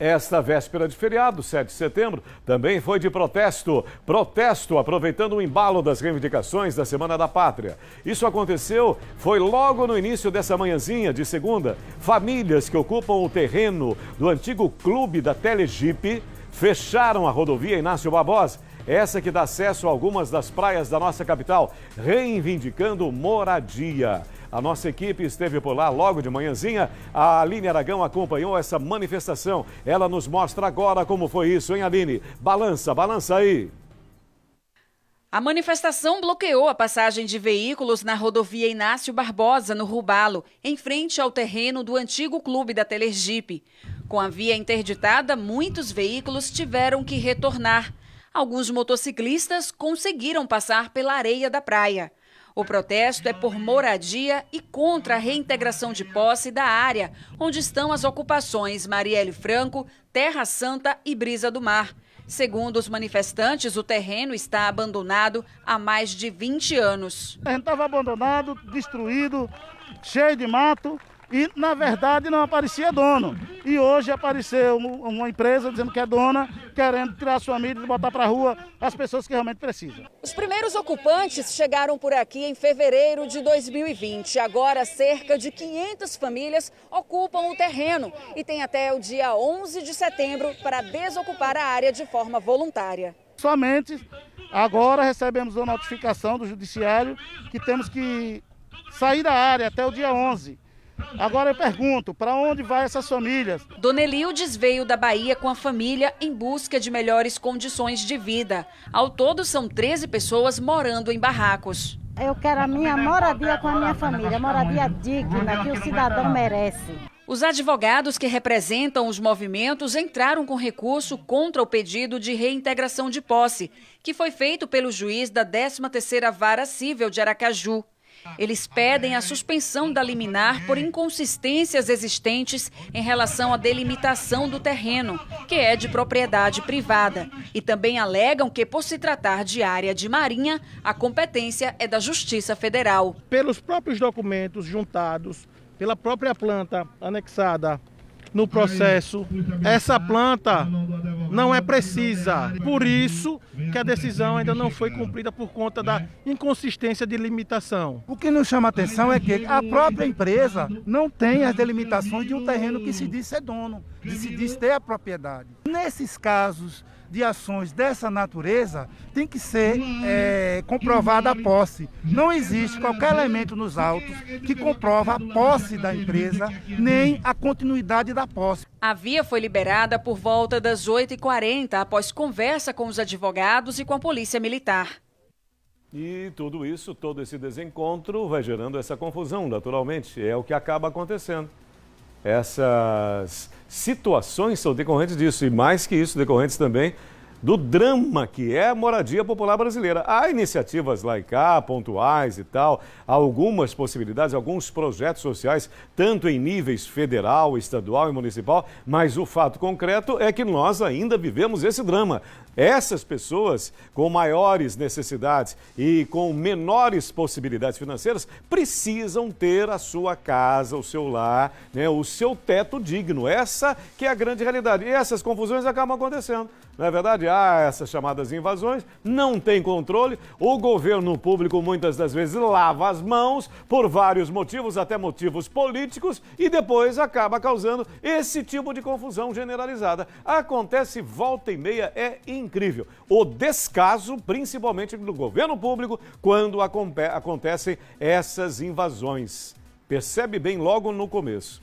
Esta véspera de feriado, 7 de setembro, também foi de protesto. Protesto aproveitando o embalo das reivindicações da Semana da Pátria. Isso aconteceu foi logo no início dessa manhãzinha de segunda. Famílias que ocupam o terreno do antigo clube da Telegipe fecharam a rodovia Inácio Barbosa essa que dá acesso a algumas das praias da nossa capital, reivindicando moradia. A nossa equipe esteve por lá logo de manhãzinha. A Aline Aragão acompanhou essa manifestação. Ela nos mostra agora como foi isso, hein, Aline? Balança, balança aí. A manifestação bloqueou a passagem de veículos na rodovia Inácio Barbosa, no Rubalo, em frente ao terreno do antigo clube da Telergipe. Com a via interditada, muitos veículos tiveram que retornar. Alguns motociclistas conseguiram passar pela areia da praia. O protesto é por moradia e contra a reintegração de posse da área onde estão as ocupações Marielle Franco, Terra Santa e Brisa do Mar. Segundo os manifestantes, o terreno está abandonado há mais de 20 anos. A gente estava abandonado, destruído, cheio de mato e na verdade não aparecia dono. E hoje apareceu uma empresa dizendo que é dona, querendo tirar sua mídia e botar para a rua as pessoas que realmente precisam. Os primeiros ocupantes chegaram por aqui em fevereiro de 2020. Agora, cerca de 500 famílias ocupam o terreno e tem até o dia 11 de setembro para desocupar a área de forma voluntária. Somente agora recebemos a notificação do Judiciário que temos que sair da área até o dia 11. Agora eu pergunto, para onde vai essas famílias? Dona Elildes veio da Bahia com a família em busca de melhores condições de vida. Ao todo, são 13 pessoas morando em barracos. Eu quero a minha moradia com a minha família, moradia digna que o cidadão merece. Os advogados que representam os movimentos entraram com recurso contra o pedido de reintegração de posse, que foi feito pelo juiz da 13ª Vara Cível de Aracaju. Eles pedem a suspensão da liminar por inconsistências existentes em relação à delimitação do terreno, que é de propriedade privada, e também alegam que, por se tratar de área de marinha, a competência é da Justiça Federal. Pelos próprios documentos juntados, pela própria planta anexada no processo, essa planta não é precisa. Por isso que a decisão ainda não foi cumprida por conta da inconsistência de limitação. O que nos chama a atenção é que a própria empresa não tem as delimitações de um terreno que se diz ser é dono, que se diz ter a propriedade. Nesses casos de ações dessa natureza tem que ser é, comprovada a posse. Não existe qualquer elemento nos autos que comprova a posse da empresa, nem a continuidade da posse. A via foi liberada por volta das 8h40, após conversa com os advogados e com a Polícia Militar. E tudo isso, todo esse desencontro, vai gerando essa confusão, naturalmente. É o que acaba acontecendo essas situações são decorrentes disso, e mais que isso, decorrentes também do drama que é a moradia popular brasileira. Há iniciativas lá e cá, pontuais e tal, algumas possibilidades, alguns projetos sociais, tanto em níveis federal, estadual e municipal, mas o fato concreto é que nós ainda vivemos esse drama. Essas pessoas com maiores necessidades e com menores possibilidades financeiras precisam ter a sua casa, o seu lar, né, o seu teto digno. Essa que é a grande realidade. E essas confusões acabam acontecendo. Não é verdade? Há essas chamadas invasões, não tem controle. O governo público muitas das vezes lava as mãos por vários motivos, até motivos políticos, e depois acaba causando esse tipo de confusão generalizada. Acontece volta e meia, é incrível. O descaso, principalmente do governo público, quando acontecem essas invasões. Percebe bem logo no começo.